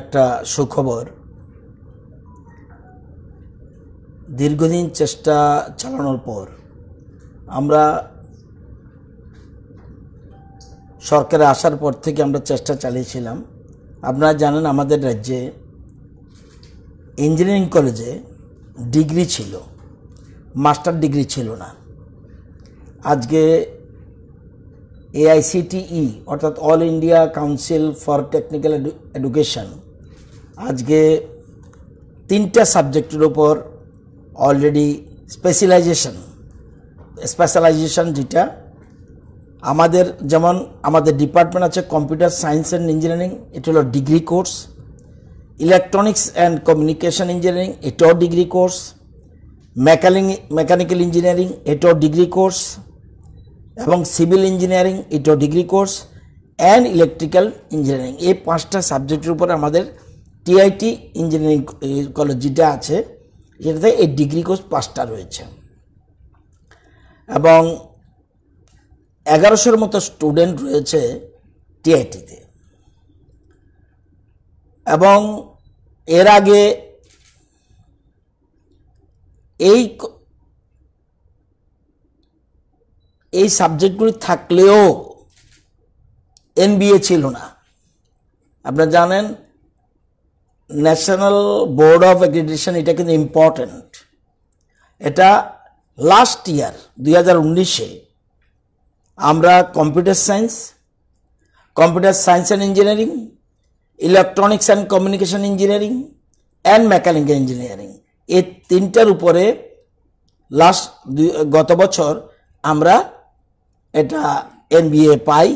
একটা সুখবর দীর্ঘদিন চেষ্টা চালানোর পর আমরা সরকারে আসার পর থেকে আমরা চেষ্টা চালিয়েছিলাম আপনারা জানেন আমাদের রাজ্যে ইঞ্জিনিয়ারিং কলেজে ডিগ্রি ছিল মাস্টার ডিগ্রি ছিল না আজকে এআইসিটিই e, অর্থাৎ all India council for technical education আজকে তিনটা সাবজেক্টের ওপর অলরেডি স্পেশালাইজেশন স্পেশালাইজেশন যেটা আমাদের যেমন আমাদের ডিপার্টমেন্ট আছে কম্পিউটার সায়েন্স অ্যান্ড ইঞ্জিনিয়ারিং এটা হলো degree course electronics and communication engineering এটাও degree course mechanic mechanical engineering এটাও ডিগ্রি কোর্স এবং সিভিল ইঞ্জিনিয়ারিং এটাও degree course and electrical engineering এই পাঁচটা সাবজেক্টের উপর আমাদের টিআইটি ইঞ্জিনিয়ারিং কলেজ যেটা আছে সেটাতে এই ডিগ্রি কোর্স পাঁচটা রয়েছে এবং এগারোশোর মতো স্টুডেন্ট রয়েছে টিআইটিতে এবং এর আগে এই এই সাবজেক্টগুলি থাকলেও এনবিএ ছিল না আপনারা জানেন ন্যাশনাল বোর্ড অফ এগ্রিডেশন এটা কিন্তু ইম্পর্ট্যান্ট এটা লাস্ট ইয়ার দুই হাজার উনিশে আমরা computer science computer science and engineering electronics and communication engineering and mechanical engineering এই তিনটার উপরে লাস্ট গত বছর আমরা এটা এনবিএ পাই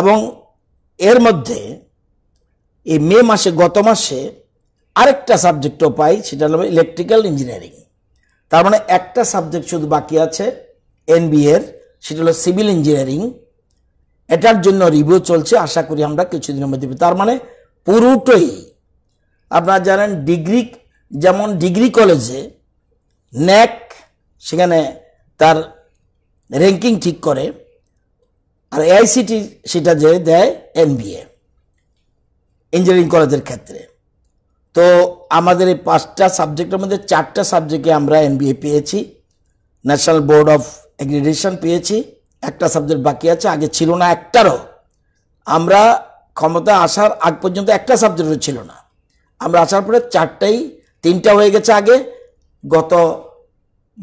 এবং এর মধ্যে এই মে মাসে গত মাসে আরেকটা সাবজেক্টও পাই সেটা হলো ইলেকট্রিক্যাল ইঞ্জিনিয়ারিং তার মানে একটা সাবজেক্ট শুধু বাকি আছে এন বিএর সেটা হলো সিভিল ইঞ্জিনিয়ারিং এটার জন্য রিভিউ চলছে আশা করি আমরা কিছুদিনের মধ্যে তার মানে পুরোটাই আপনারা জানেন ডিগ্রি যেমন ডিগ্রি কলেজে ন্যাক সেখানে তার র্যাঙ্কিং ঠিক করে আর এআইসিটি সেটা যে দেয় এন এ ইঞ্জিনিয়ারিং কলেজের ক্ষেত্রে তো আমাদের এই পাঁচটা সাবজেক্টের মধ্যে চারটা সাবজেক্টে আমরা এমবিএ পেয়েছি ন্যাশনাল বোর্ড অফ এগ্রিডেশন পেয়েছি একটা সাবজেক্ট বাকি আছে আগে ছিল না একটারও আমরা ক্ষমতা আসার আগ পর্যন্ত একটা সাবজেক্টও ছিল না আমরা আসার পরে চারটাই তিনটা হয়ে গেছে আগে গত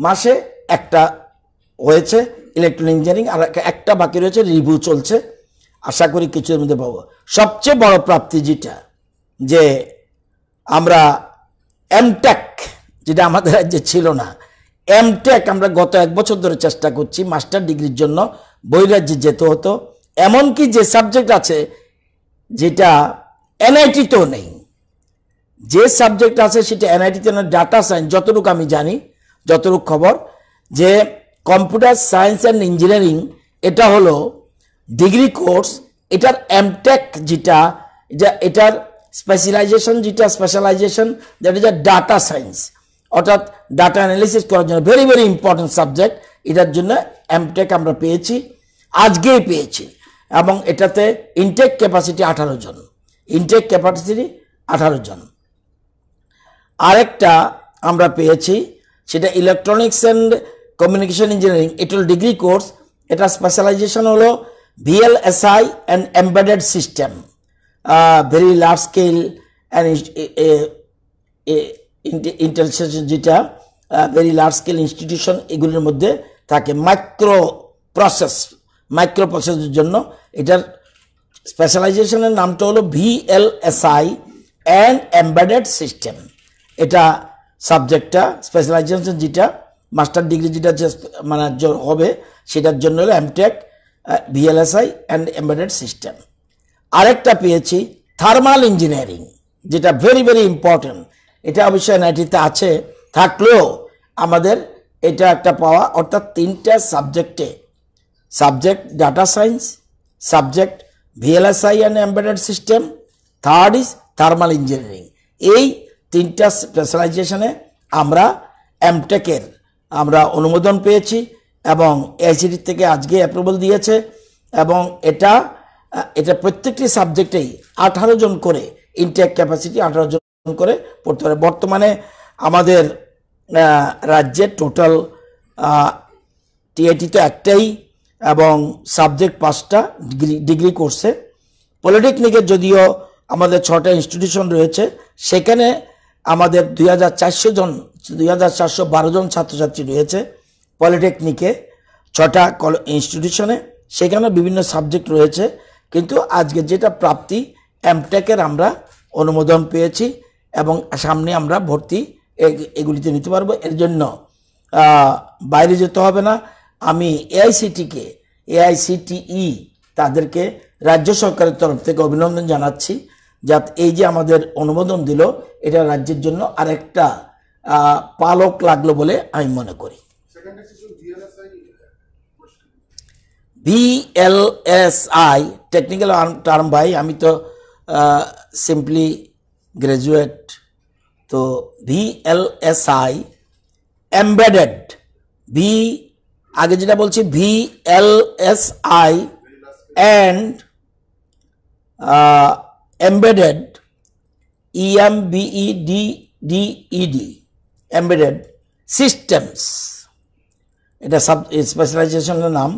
মাসে একটা হয়েছে ইলেকট্রনিক ইঞ্জিনিয়ারিং আর একটা বাকি রয়েছে রিভিউ চলছে আশা করি কিছুর মধ্যে পাবো সবচেয়ে বড় প্রাপ্তি যেটা যে আমরা এমটেক যেটা আমাদের রাজ্যে ছিল না এমটেক আমরা গত এক বছর ধরে চেষ্টা করছি মাস্টার ডিগ্রির জন্য বহিরাজ্যে যেতে হতো এমনকি যে সাবজেক্ট আছে যেটা এনআইটিতেও নেই যে সাবজেক্ট আছে সেটা এনআইটিতে না ডাটা সায়েন্স যতটুকু আমি জানি যতটুকু খবর যে কম্পিউটার সায়েন্স অ্যান্ড ইঞ্জিনিয়ারিং এটা হলো ডিগ্রি কোর্স এটার এমটেক যেটা যা এটার স্পেশালাইজেশন যেটা specialisation that is a data science অর্থাৎ ডাটা অ্যানালিসিস করার জন্য ভেরি ভেরি ইম্পর্টেন্ট সাবজেক্ট এটার জন্য এমটেক আমরা পেয়েছি আজকেই পেয়েছি এবং এটাতে ইনটেক ক্যাপাসিটি আঠারো জন ইনটেক ক্যাপাসিটি আঠারো জন আরেকটা আমরা পেয়েছি সেটা ইলেকট্রনিক্স অ্যান্ড কমিউনিকেশন ইঞ্জিনিয়ারিং এটাল ডিগ্রি কোর্স এটা স্পেশালাইজেশন হলো VLSI and embedded system, uh, very large scale and international যেটা ভেরি লার্জ স্কেল ইনস্টিটিউশন এগুলির মধ্যে থাকে মাইক্রো প্রসেস মাইক্রো প্রসেসের জন্য এটার স্পেশালাইজেশনের নামটা হলো ভিএলএসআই অ্যান্ড এম্বেডেড সিস্টেম এটা সাবজেক্টটা স্পেশালাইজেশন যেটা মাস্টার ডিগ্রি যেটা মানে হবে সেটার জন্য হলো M Tech VLSI and embedded system আরেকটা পেয়েছি থার্মাল ইঞ্জিনিয়ারিং যেটা ভেরি ভেরি ইম্পর্টেন্ট এটা অবশ্য এনআইটিতে আছে থাকলেও আমাদের এটা একটা পাওয়া অর্থাৎ তিনটা সাবজেক্টে subject data science subject VLSI and embedded system third is thermal engineering এই তিনটা স্পেশালাইজেশনে আমরা এমটেকের আমরা অনুমোদন পেয়েছি এবং এআইসিটি থেকে আজকে অ্যাপ্রুভাল দিয়েছে এবং এটা এটা প্রত্যেকটি সাবজেক্টেই আঠারো জন করে ইনটেক ক্যাপাসিটি আঠারো জন করে পড়তে পারে বর্তমানে আমাদের রাজ্যে টোটাল টিআইটি তো একটাই এবং সাবজেক্ট পাঁচটা ডিগ্রি ডিগ্রি কোর্সে পলিটেকনিকের যদিও আমাদের ছটা ইনস্টিটিউশন রয়েছে সেখানে আমাদের দুই জন দুই জন ছাত্রছাত্রী রয়েছে পলিটেকনিকে ছটা ইনস্টিটিউশনে সেখানে বিভিন্ন সাবজেক্ট রয়েছে কিন্তু আজকে যেটা প্রাপ্তি এমটেকের আমরা অনুমোদন পেয়েছি এবং সামনে আমরা ভর্তি এগুলিতে নিতে পারবো এর জন্য বাইরে যেতে হবে না আমি এআইসিটিকে এআইসিটিই e, তাদেরকে রাজ্য সরকারের তরফ থেকে অভিনন্দন জানাচ্ছি যা এই যে আমাদের অনুমোদন দিল এটা রাজ্যের জন্য আরেকটা পালক লাগলো বলে আমি মনে করি বিএলএসআই টেকনিক্যাল টার্ম ভাই আমি তো সিম্পলি গ্রাজুয়েট তো ভিএলএসআই এমবেডেড ভি আগে যেটা বলছি VLSI and embedded EMBE D DED embedded systems এটা সাব স্পেশালাইজেশনের নাম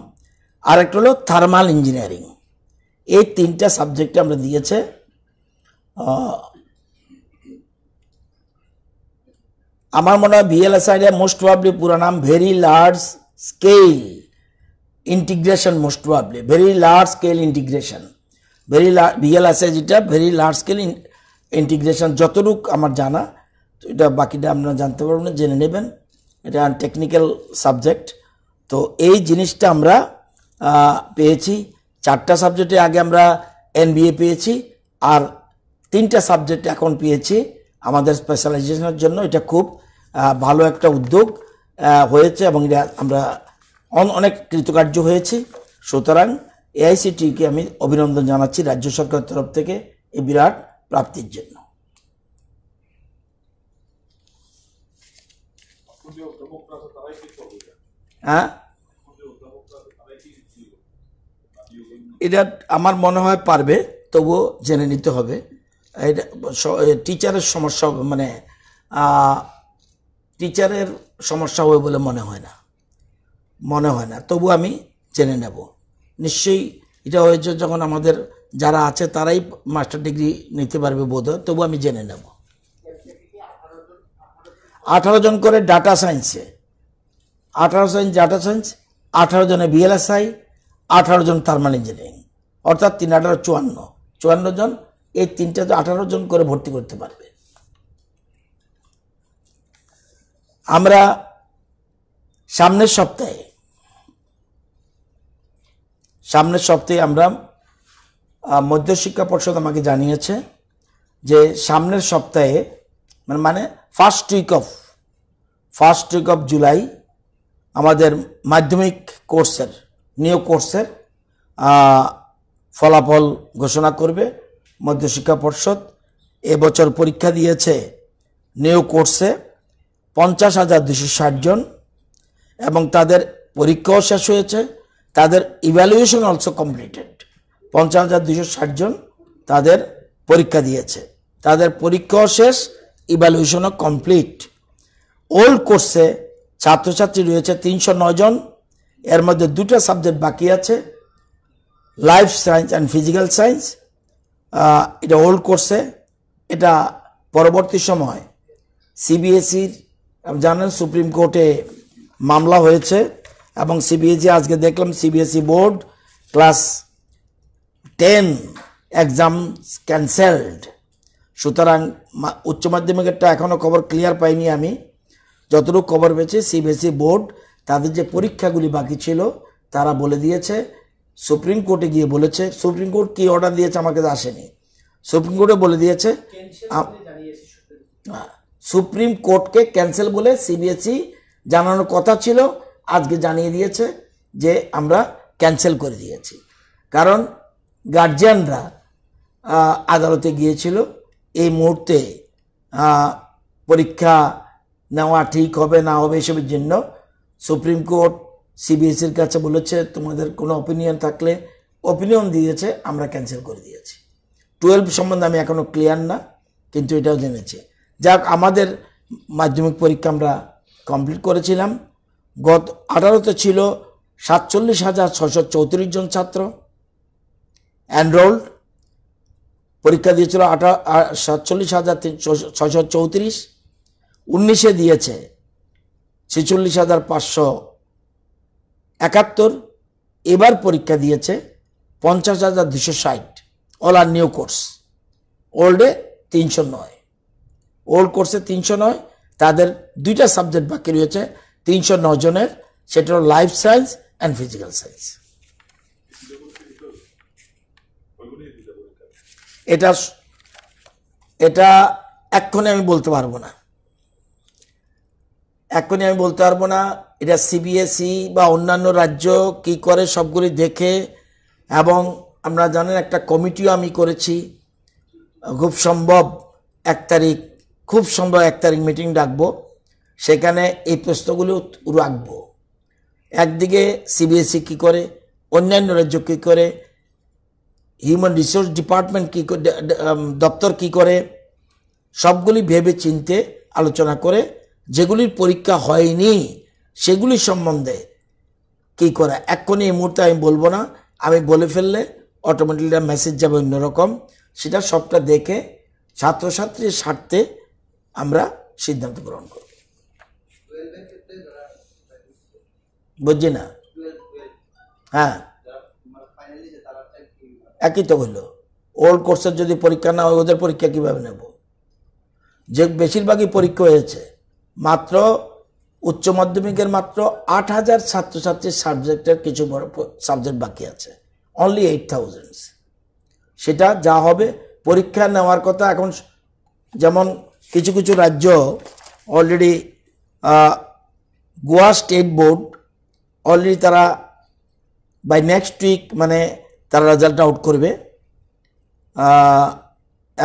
আর একটা হলো থার্মাল ইঞ্জিনিয়ারিং এই তিনটা সাবজেক্টে আমরা দিয়েছে আমার মনে হয় বিএলএসআইডে মোস্ট প্রবাবলি পুরো নাম very large scale integration most probably very large scale integration very VLSI যেটা ভেরি লার্জ স্কেল ইন্টিগ্রেশন যতটুক আমার জানা তো এটা বাকিটা আপনারা জানতে পারবেন জেনে নেবেন এটা টেকনিক্যাল সাবজেক্ট তো এই জিনিসটা আমরা পেয়েছি চারটা সাবজেক্টে আগে আমরা এনবিএ পেয়েছি আর তিনটা সাবজেক্ট এখন পেয়েছি আমাদের স্পেশালাইজেশনের জন্য এটা খুব ভালো একটা উদ্যোগ হয়েছে এবং এটা আমরা অনেক কৃতকার্য হয়েছে সুতরাং এআইসিটিকে আমি অভিনন্দন জানাচ্ছি রাজ্য সরকারের তরফ থেকে এই বিরাট প্রাপ্তির জন্য হ্যাঁ এটা আমার মনে হয় পারবে তবুও জেনে নিতে হবে এটা টিচারের সমস্যা মানে টিচারের সমস্যা হবে বলে মনে হয় না মনে হয় না তবু আমি জেনে নেব নিশ্চয়ই এটা হয়েছে যখন আমাদের যারা আছে তারাই মাস্টার ডিগ্রি নিতে পারবে বোধ তবু আমি জেনে নেব আঠারো জন করে ডাটা সায়েন্সে আঠারো জন ডাটা সায়েন্স আঠারো জনে বিএলএসআই আঠারো জন থার্মাল ইঞ্জিনিয়ারিং অর্থাৎ তিন আঠারো চুয়ান্ন চুয়ান্ন জন এই তিনটা আঠারো জন করে ভর্তি করতে পারবে আমরা সামনের সপ্তাহে সামনের সপ্তাহে আমরা মধ্যশিক্ষা পর্ষদ আমাকে জানিয়েছে যে সামনের সপ্তাহে মানে মানে first week of first week of July আমাদের মাধ্যমিক কোর্সের নিয়োগ কোর্সের ফলাফল ঘোষণা করবে মধ্যশিক্ষা পর্ষদ এবছর পরীক্ষা দিয়েছে নিয়োগ কোর্সে পঞ্চাশ হাজার দুশো ষাটজন এবং তাদের পরীক্ষাও শেষ হয়েছে তাদের ইভ্যালুয়েশন অলসো কমপ্লিটেড পঞ্চাশ হাজার দুশো ষাটজন তাদের পরীক্ষা দিয়েছে তাদের পরীক্ষাও শেষ ইভ্যালুয়েশনও কমপ্লিট ওল্ড কোর্সে ছাত্রছাত্রী রয়েছে তিনশো জন এর মধ্যে দুটা সাবজেক্ট বাকি আছে life science and physical science এটা ওল্ড কোর্সে এটা পরবর্তী সময় সিবিএসইর জানেন সুপ্রিম কোর্টে মামলা হয়েছে এবং সিবিএসই আজকে দেখলাম CBSE board class ten exam cancelled সুতরাং উচ্চ মাধ্যমিকেরটা এখনও খবর ক্লিয়ার পাইনি আমি যতটুকু খবর পেয়েছে সিবিএসই বোর্ড তাদের যে পরীক্ষাগুলি বাকি ছিল তারা বলে দিয়েছে সুপ্রিম কোর্টে গিয়ে বলেছে সুপ্রিম কোর্ট কি অর্ডার দিয়েছে আমাকে আসেনি সুপ্রিম কোর্টে বলে দিয়েছে সুপ্রিম কোর্টকে ক্যান্সেল বলে সিবিএসই জানানোর কথা ছিল আজকে জানিয়ে দিয়েছে যে আমরা ক্যান্সেল করে দিয়েছি কারণ গার্জিয়ানরা আদালতে গিয়েছিল এই মুহূর্তে পরীক্ষা নেওয়া ঠিক হবে না হবে এসবের জন্য সুপ্রিম কোর্ট সিবিএসির কাছে বলেছে তোমাদের কোনো অপিনিয়ন থাকলে অপিনিয়ন দিয়েছে আমরা ক্যান্সেল করে দিয়েছি টুয়েলভ সম্বন্ধে আমি এখনও ক্লিয়ার না কিন্তু এটাও জেনেছে যাক আমাদের মাধ্যমিক পরীক্ষা আমরা কমপ্লিট করেছিলাম গত আঠারোতে ছিল সাতচল্লিশ হাজার ছশো চৌত্রিশ জন ছাত্র অ্যানরোল্ড পরীক্ষা দিয়েছিল আঠা সাতচল্লিশ হাজার ছশো চৌত্রিশ উনিশে দিয়েছে ছেচল্লিশ হাজার পাঁচশো একাত্তর এবার পরীক্ষা দিয়েছে পঞ্চাশ হাজার দুশো ষাট অল আর নিউ কোর্স ওল্ডে তিনশো নয় ওল্ড কোর্সে তিনশো নয় তাদের দুইটা সাবজেক্ট বাকি রয়েছে তিনশো জনের সেটা হল life science and physical science এটা এটা এক্ষণে আমি বলতে পারবো না এখনই আমি বলতে পারবো না এটা সিবিএসই e বা অন্যান্য রাজ্য কি করে সবগুলি দেখে এবং আমরা জানেন একটা কমিটিও আমি করেছি খুব সম্ভব এক তারিখ খুব সম্ভব এক তারিখ মিটিং ডাকবো সেখানে এই প্রশ্নগুলো রাখব একদিকে সিবিএসই e কী করে অন্যান্য রাজ্য কী করে হিউম্যান রিসোর্স ডিপার্টমেন্ট কী দপ্তর কী করে সবগুলি ভেবে চিনতে আলোচনা করে যেগুলির পরীক্ষা হয়নি সেগুলি সম্বন্ধে কী করা এক্ষুনি এই মুহূর্তে আমি বলবো না আমি বলে ফেললে অটোমেটিকলি মেসেজ যাবে অন্যরকম সেটা সবটা দেখে ছাত্রছাত্রীর স্বার্থে আমরা সিদ্ধান্ত গ্রহণ করব বুঝছি না হ্যাঁ একই তো হলো ওল্ড কোর্সের যদি পরীক্ষা না হয় ওদের পরীক্ষা কীভাবে নেব যে বেশিরভাগই পরীক্ষা হয়েছে মাত্র উচ্চ মাধ্যমিকের মাত্র আট হাজার ছাত্রছাত্রীর সাবজেক্টের কিছু বড় সাবজেক্ট বাকি আছে অনলি এইট থাউজেন্ডস সেটা যা হবে পরীক্ষা নেওয়ার কথা এখন যেমন কিছু কিছু রাজ্য already Goa state board already তারা বাই নেক্সট উইক মানে তারা রেজাল্ট আউট করবে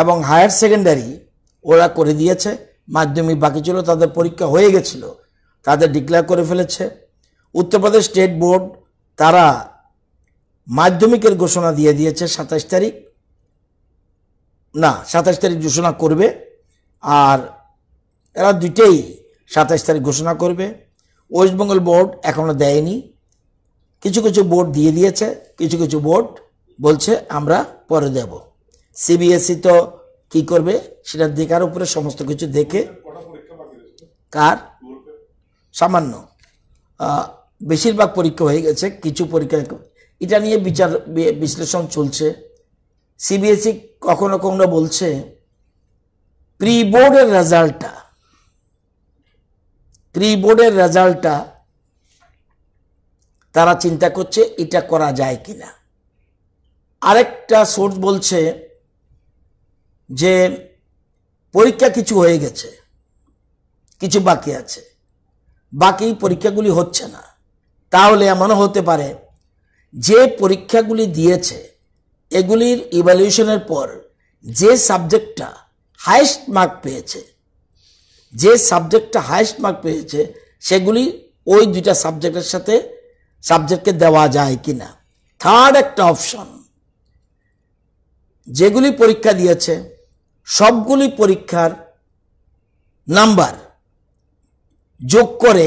এবং হায়ার সেকেন্ডারি ওরা করে দিয়েছে মাধ্যমিক বাকি ছিল তাদের পরীক্ষা হয়ে গেছিল তাদের ডিক্লেয়ার করে ফেলেছে উত্তরপ্রদেশ স্টেট বোর্ড তারা মাধ্যমিকের ঘোষণা দিয়ে দিয়েছে সাতাশ তারিখ না সাতাশ তারিখ ঘোষণা করবে আর এরা দুইটাই সাতাশ তারিখ ঘোষণা করবে ওয়েস্ট বেঙ্গল বোর্ড এখনও দেয়নি কিছু কিছু বোর্ড দিয়ে দিয়েছে কিছু কিছু বোর্ড বলছে আমরা পরে দেব সিবিএসই তো কি করবে সেটা দেখার উপরে সমস্ত কিছু দেখে কার সামান্য বেশিরভাগ পরীক্ষা হয়ে গেছে কিছু পরীক্ষা এটা নিয়ে বিচার বিশ্লেষণ চলছে সিবিএসই কখনো কখনো বলছে প্রি বোর্ডের রেজাল্টটা প্রি বোর্ডের রেজাল্টটা তারা চিন্তা করছে এটা করা যায় কিনা আরেকটা সোর্স বলছে যে পরীক্ষা কিছু হয়ে গেছে কিছু বাকি আছে বাকি পরীক্ষাগুলি হচ্ছে না তাহলে এমনও হতে পারে যে পরীক্ষাগুলি দিয়েছে এগুলির ইভ্যালুয়েশনের পর যে সাবজেক্টটা হায়েস্ট মার্ক পেয়েছে যে সাবজেক্টটা হায়েস্ট মার্ক পেয়েছে সেগুলি ওই দুইটা সাবজেক্টের সাথে সাবজেক্টকে দেওয়া যায় কি না থার্ড একটা অপশন যেগুলি পরীক্ষা দিয়েছে সবগুলি পরীক্ষার নাম্বার যোগ করে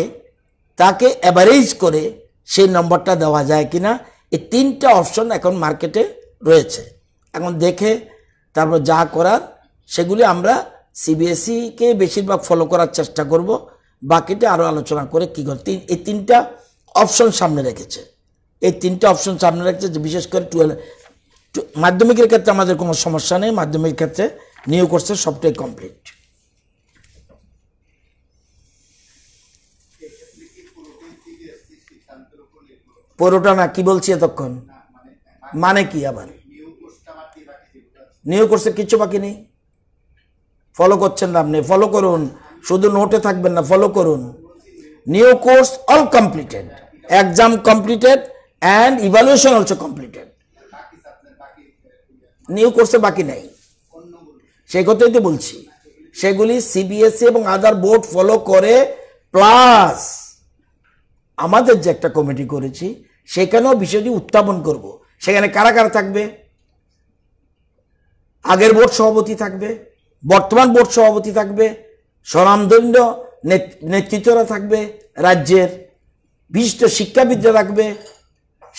তাকে অ্যাভারেজ করে সেই নম্বরটা দেওয়া যায় কিনা এই তিনটা অপশন এখন মার্কেটে রয়েছে এখন দেখে তারপর যা করার সেগুলি আমরা সিবিএসইকে e বেশিরভাগ ফলো করার চেষ্টা করব বাকিটা আরও আলোচনা করে কী কর এই তিনটা অপশন সামনে রেখেছে এই তিনটা অপশন সামনে রেখেছে বিশেষ করে টুয়েলভ মাধ্যমিকের ক্ষেত্রে আমাদের কোনো সমস্যা নেই মাধ্যমিক ক্ষেত্রে নিউ কোর্সের সবটাই কমপ্লিট পুরোটা না কি বলছি এতক্ষণ মানে কি আবার নিউ কোর্সে কিচ্ছু বাকি নেই ফলো করছেন না আপনি ফলো করুন শুধু নোটে থাকবেন না ফলো করুন new course all completed exam completed and evaluation also completed new কোর্সে বাকি নেই সেই কথাই তো বলছি সেগুলি সিবিএসই e এবং আদার বোর্ড ফলো করে প্লাস আমাদের যে একটা কমিটি করেছি সেখানেও বিষয়টি উত্থাপন করব। সেখানে কারা কারা থাকবে আগের বোর্ড সভাপতি থাকবে বর্তমান বোর্ড সভাপতি থাকবে স্বনামদণ্ড নেতৃত্বরা থাকবে রাজ্যের বিশিষ্ট শিক্ষাবিদরা থাকবে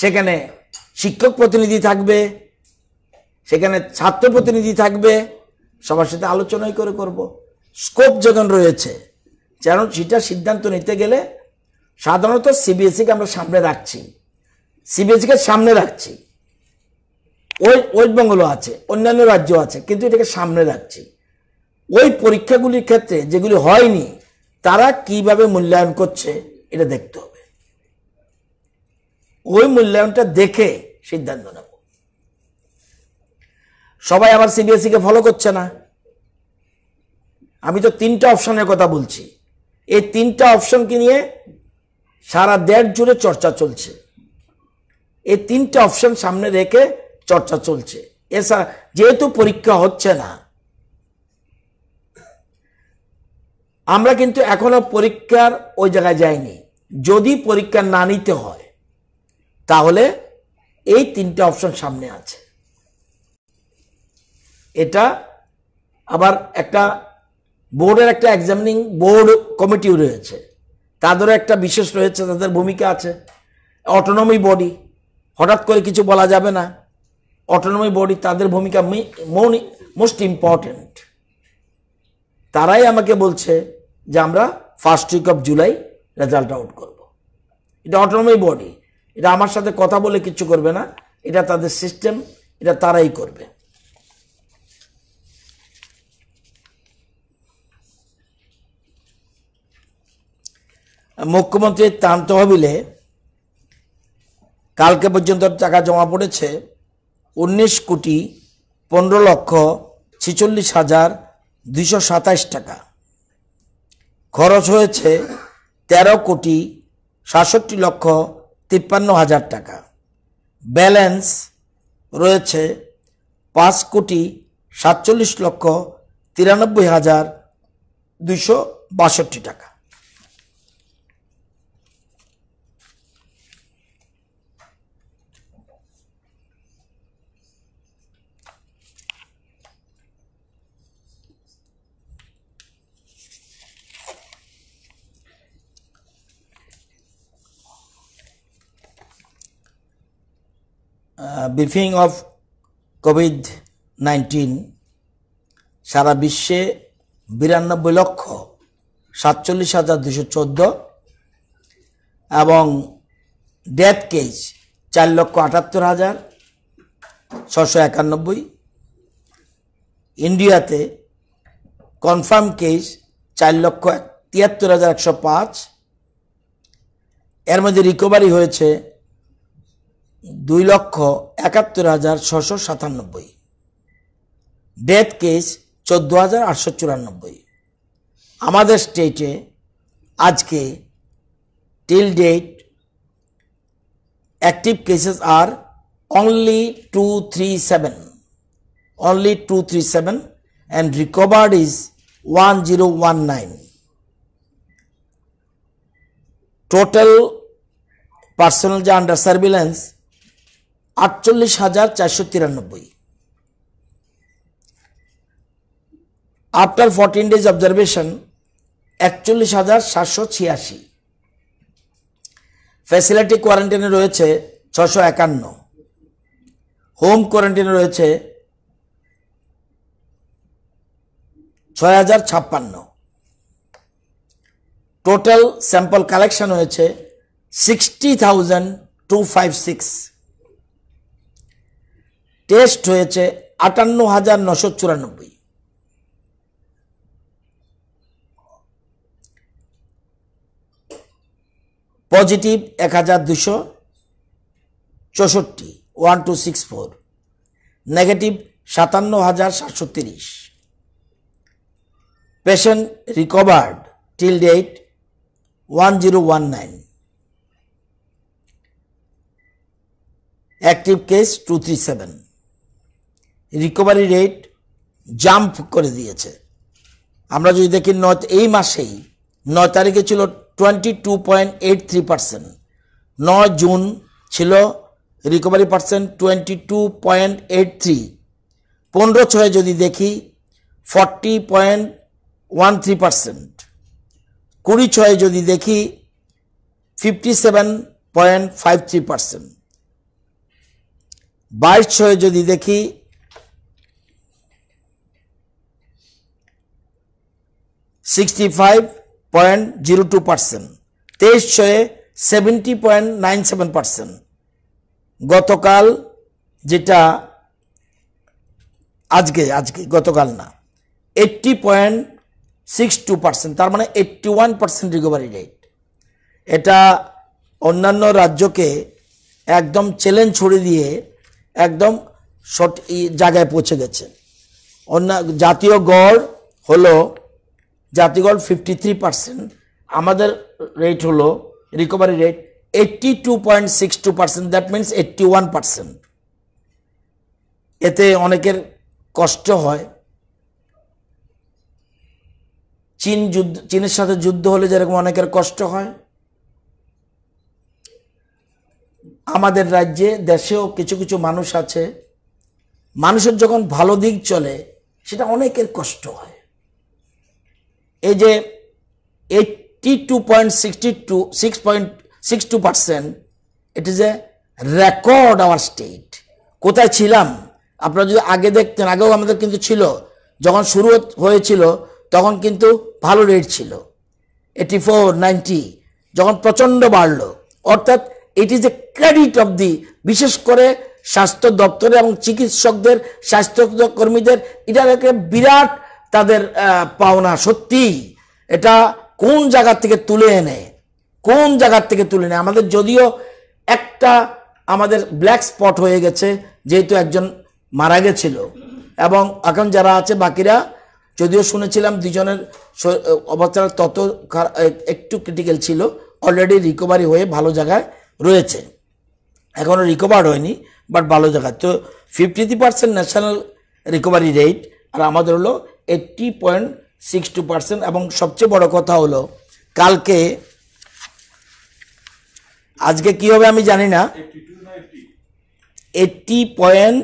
সেখানে শিক্ষক প্রতিনিধি থাকবে সেখানে ছাত্র প্রতিনিধি থাকবে সবার সাথে আলোচনাই করে করব। স্কোপ যখন রয়েছে যেন সেটা সিদ্ধান্ত নিতে গেলে সাধারণত সিবিএসসিকে আমরা সামনে রাখছি সিবিএসসিকে সামনে রাখছি ওয়েস্ট বেঙ্গলও আছে অন্যান্য রাজ্য আছে কিন্তু এটাকে সামনে রাখছি ওই পরীক্ষাগুলির ক্ষেত্রে যেগুলি হয়নি তারা কিভাবে মূল্যায়ন করছে এটা দেখতে হবে ওই মূল্যায়নটা দেখে সিদ্ধান্ত নেব সবাই আবার সিবিএসইকে ফলো করছে না আমি তো তিনটা অপশনের কথা বলছি এই তিনটা অপশনকে নিয়ে সারা দেশ জুড়ে চর্চা চলছে এই তিনটা অপশন সামনে রেখে চর্চা চলছে এছাড়া যেহেতু পরীক্ষা হচ্ছে না আমরা কিন্তু এখনো পরীক্ষার ওই জায়গায় যাইনি যদি পরীক্ষা না নিতে হয় তাহলে এই তিনটা অপশন সামনে আছে এটা আবার একটা বোর্ডের একটা এক্সামিনিং বোর্ড কমিটিও রয়েছে তাদেরও একটা বিশেষ রয়েছে তাদের ভূমিকা আছে অটোনমি বডি হঠাৎ করে কিছু বলা যাবে না অটোনমি বডি তাদের ভূমিকা মোস্ট ইম্পর্ট্যান্ট তারাই আমাকে বলছে যে আমরা first week of July result out করব। এটা অটোনমি বডি এটা আমার সাথে কথা বলে কিছু করবে না এটা তাদের সিস্টেম এটা তারাই করবে মুখ্যমন্ত্রীর ত্রাণ তহবিলে কালকে পর্যন্ত টাকা জমা পড়েছে উনিশ কোটি পনেরো লক্ষ ছেচল্লিশ হাজার দুশো সাতাইশ টাকা খরচ হয়েছে ১৩ কোটি সাতষট্টি লক্ষ তিপ্পান্ন হাজার টাকা ব্যালেন্স রয়েছে পাঁচ কোটি সাতচল্লিশ লক্ষ তিরানব্বই হাজার দুশো বাষট্টি টাকা ব্রিফিং অফ কোভিড নাইন্টিন সারা বিশ্বে বিরানব্বই লক্ষ সাতচল্লিশ হাজার দুশো চোদ্দ এবং ডেথ কেস চার লক্ষ আটাত্তর হাজার ছশো একানব্বই ইন্ডিয়াতে কনফার্ম কেস চার লক্ষ তিয়াত্তর হাজার একশো পাঁচ এর মধ্যে রিকভারি হয়েছে দুই লক্ষ একাত্তর হাজার ছশো সাতানব্বই ডেথ কেস চোদ্দো হাজার আটশো চুরানব্বই আমাদের স্টেটে আজকে till date active cases are only two three seven only two three seven and recovered is one zero one nine total personal যে আন্ডার সার্ভিলেন্স আটচল্লিশ হাজার চারশো তিরানব্বই আফটার ফোরটিন ডেজ অবজারভেশন একচল্লিশ হাজার সাতশো ছিয়াশি ফ্যাসিলিটি কোয়ারেন্টাইনে রয়েছে ছশো একান্ন হোম কোয়ারেন্টাইনে রয়েছে ছয় হাজার ছাপ্পান্ন টোটাল স্যাম্পল কালেকশন হয়েছে sixty thousand two five six test হয়েছে আটান্ন হাজার নশো চুরানব্বই পজিটিভ এক হাজার দুশো চৌষট্টি one two six four negative সাতান্ন হাজার সাতশো তিরিশ patient recovered till date one zero one nine active case two three seven recovery rate jump করে দিয়েছে আমরা যদি দেখি ন এই মাসেই নয় তারিখে ছিল twenty two point eight three percent নয় জুন ছিল recovery percent twenty two point eight three পনেরো ছয় যদি দেখি forty point one three percent কুড়ি ছয় যদি দেখি fifty seven point five three percent বাইশ ছয় যদি দেখি sixty five point zero two percent তেইশ ছয়ে seventy point nine seven percent গতকাল যেটা আজকে আজকে গতকাল না eighty point six two percent তার মানে eighty one percent recovery rate এটা অন্যান্য রাজ্যকে একদম চ্যালেঞ্জ ছড়ে দিয়ে একদম সঠিক জায়গায় পৌঁছে গেছে অন্য জাতীয় গড় হলো জাতিগল ফিফটি থ্রি পার্সেন্ট আমাদের রেট হলো recovery rate eighty two point six two percent that means eighty one percent এতে অনেকের কষ্ট হয় চীন যুদ্ধ চীনের সাথে যুদ্ধ হলে যেরকম অনেকের কষ্ট হয় আমাদের রাজ্যে দেশেও কিছু কিছু মানুষ আছে মানুষের যখন ভালো দিক চলে সেটা অনেকের কষ্ট হয় এই যে eighty two point sixty two six point six two percent it is a record our state কোথায় ছিলাম আপনারা যদি আগে দেখতেন আগেও আমাদের কিন্তু ছিল যখন শুরু হয়েছিল তখন কিন্তু ভালো রেট ছিল এইটি ফোর নাইনটি যখন প্রচণ্ড বাড়ল অর্থাৎ it is a credit of the বিশেষ করে স্বাস্থ্য দপ্তরে এবং চিকিৎসকদের স্বাস্থ্যকর্মীদের এটা একটা বিরাট তাদের পাওনা সত্যি এটা কোন জায়গার থেকে তুলে এনে কোন জায়গার থেকে তুলে এনে আমাদের যদিও একটা আমাদের ব্ল্যাক স্পট হয়ে গেছে যেহেতু একজন মারা গেছিল এবং এখন যারা আছে বাকিরা যদিও শুনেছিলাম দুজনের অবস্থা তত একটু ক্রিটিক্যাল ছিল অলরেডি রিকভারি হয়ে ভালো জায়গায় রয়েছে এখনও রিকভার হয়নি বাট ভালো জায়গায় তো fifty three percent national recovery rate আর আমাদের হলো eighty point six two percent এবং সবচেয়ে বড় কথা হলো কালকে আজকে কি হবে আমি জানি না eighty point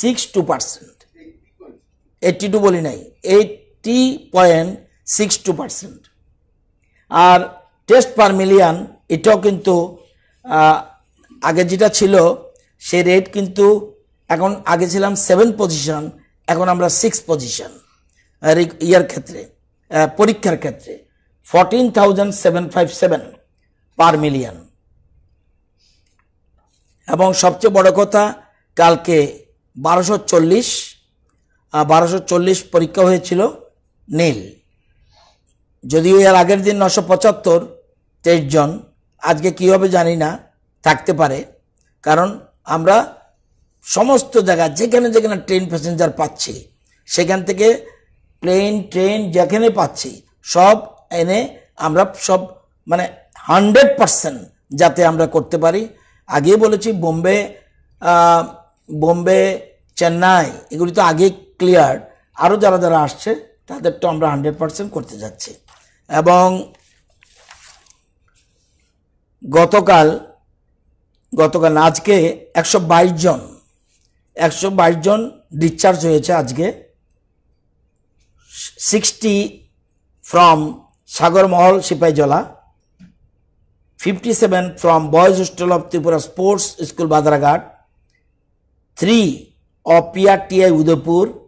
six two percent eighty two বলি নাই eighty point six two percent আর টেস্ট পার মিলিয়ন এটাও কিন্তু আগে যেটা ছিল সেই রেট কিন্তু এখন আগে ছিলাম সেভেন পজিশন এখন আমরা সিক্স পজিশন ইয়ার ক্ষেত্রে পরীক্ষার ক্ষেত্রে fourteen thousand seven five seven per million এবং সবচেয়ে বড় কথা কালকে বারোশো চল্লিশ বারোশো চল্লিশ পরীক্ষা হয়েছিল নীল যদিও এর আগের দিন নশো পঁচাত্তর তেইশ জন আজকে কী হবে জানি না থাকতে পারে কারণ আমরা সমস্ত জায়গা যেখানে যেখানে ট্রেন প্যাসেঞ্জার পাচ্ছি সেখান থেকে প্লেন ট্রেন যেখানে পাচ্ছি সব এনে আমরা সব মানে হান্ড্রেড পারসেন্ট যাতে আমরা করতে পারি আগে বলেছি বোম্বে বোম্বে চেন্নাই এগুলি তো আগে ক্লিয়ার আরও যারা যারা আসছে তাদের তো আমরা হান্ড্রেড পারসেন্ট করতে যাচ্ছি এবং গতকাল গতকাল আজকে একশো জন একশো জন ডিসচার্জ হয়েছে আজকে 60 from Sagar Mahal, Sipaijola, 57 from Boys Hostel of Tripura Sports School, Badraghat, 3 of PRTI Udaipur,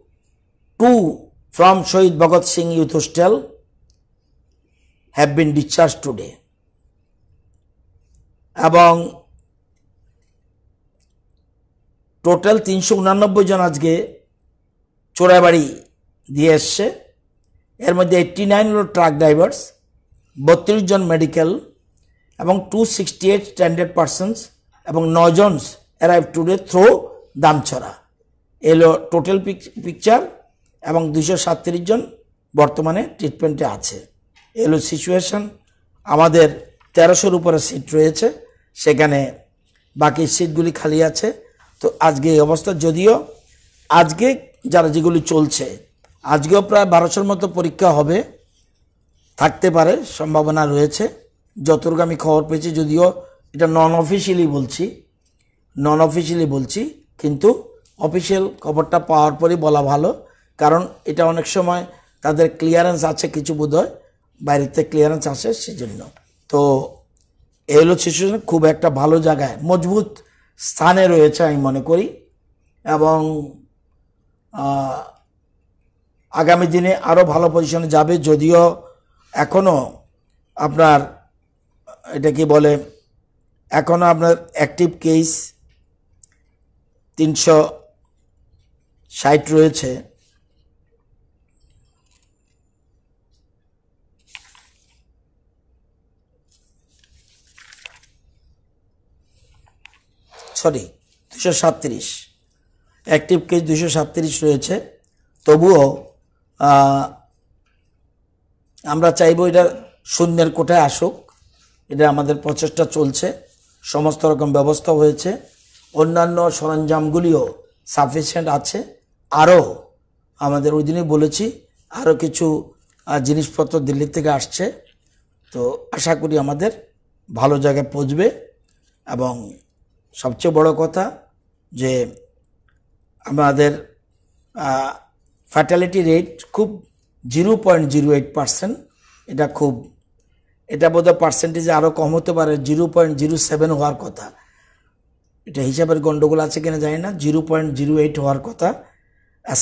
2 from Shohid Bhagat Singh Youth Hostel have been discharged today. এবং টোটাল তিনশো উনানব্বই জন আজকে চোরাবাড়ি দিয়ে এসছে এর মধ্যে এইট্টি নাইন হল ট্রাক ড্রাইভার্স বত্রিশ জন মেডিকেল এবং two sixty eight standard persons এবং নজনস অ্যারাইভ টুডে থ্রো দামছড়া এলো টোটাল পিকচার এবং দুশো সাতত্রিশ জন বর্তমানে ট্রিটমেন্টে আছে এলো সিচুয়েশন আমাদের তেরোশোর উপরে সিট রয়েছে সেখানে বাকি সিটগুলি খালি আছে তো আজকে এই অবস্থা যদিও আজকে যারা যেগুলি চলছে আজকেও প্রায় বারোশোর মতো পরীক্ষা হবে থাকতে পারে সম্ভাবনা রয়েছে যতটুকু আমি খবর পেয়েছি যদিও এটা নন অফিসিয়ালি বলছি নন অফিসিয়ালি বলছি কিন্তু অফিসিয়াল খবরটা পাওয়ার পরই বলা ভালো কারণ এটা অনেক সময় তাদের ক্লিয়ারেন্স আছে কিছু বোধহয় বাইরেতে ক্লিয়ারেন্স আসে সেজন্য তো এই হলো সিচুয়েশন খুব একটা ভালো জায়গায় মজবুত স্থানে রয়েছে আমি মনে করি এবং আগামী দিনে আরও ভালো পজিশনে যাবে যদিও এখনও আপনার এটা কি বলে এখনও আপনার অ্যাক্টিভ কেস তিনশো ষাট রয়েছে সরি দুশো সাত্রিশ অ্যাক্টিভ কেস দুশো সাত্রিশ রয়েছে তবুও আমরা চাইব এটা শূন্যের কোঠায় আসুক এটা আমাদের প্রচেষ্টা চলছে সমস্ত রকম ব্যবস্থা হয়েছে অন্যান্য সরঞ্জামগুলিও সাফিসিয়েন্ট আছে আরও আমাদের ওই দিনই বলেছি আরও কিছু জিনিসপত্র দিল্লি থেকে আসছে তো আশা করি আমাদের ভালো জায়গায় পৌঁছবে এবং সবচেয়ে বড় কথা যে আমাদের ফ্যাটালিটি রেট খুব zero point zero eight percent এটা খুব এটা বোধহয় পার্সেন্টেজ আরও কম হতে পারে জিরো পয়েন্ট জিরো সেভেন হওয়ার কথা এটা হিসাবের গণ্ডগোল আছে কিনা জানি না জিরো পয়েন্ট জিরো এইট হওয়ার কথা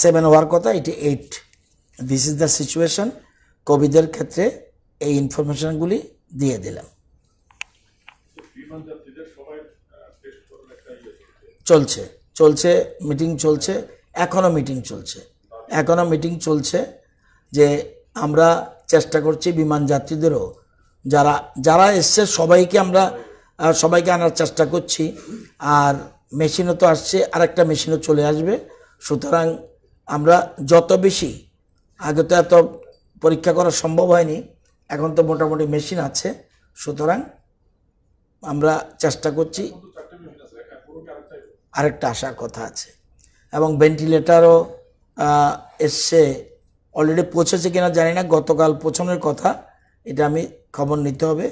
সেভেন হওয়ার কথা eighty eight this is the situation কোভিডের ক্ষেত্রে এই ইনফরমেশনগুলি দিয়ে দিলাম চলছে চলছে মিটিং চলছে এখনও মিটিং চলছে এখনও মিটিং চলছে যে আমরা চেষ্টা করছি বিমান যাত্রীদেরও যারা যারা এসছে সবাইকে আমরা সবাইকে আনার চেষ্টা করছি আর মেশিনও তো আসছে আর একটা মেশিনও চলে আসবে সুতরাং আমরা যত বেশি আগে তো এত পরীক্ষা করা সম্ভব হয়নি এখন তো মোটামুটি মেশিন আছে সুতরাং আমরা চেষ্টা করছি আরেকটা আসার কথা আছে এবং ভেন্টিলেটারও এসছে অলরেডি পৌঁছেছে কিনা জানি না গতকাল পৌঁছানোর কথা এটা আমি খবর নিতে হবে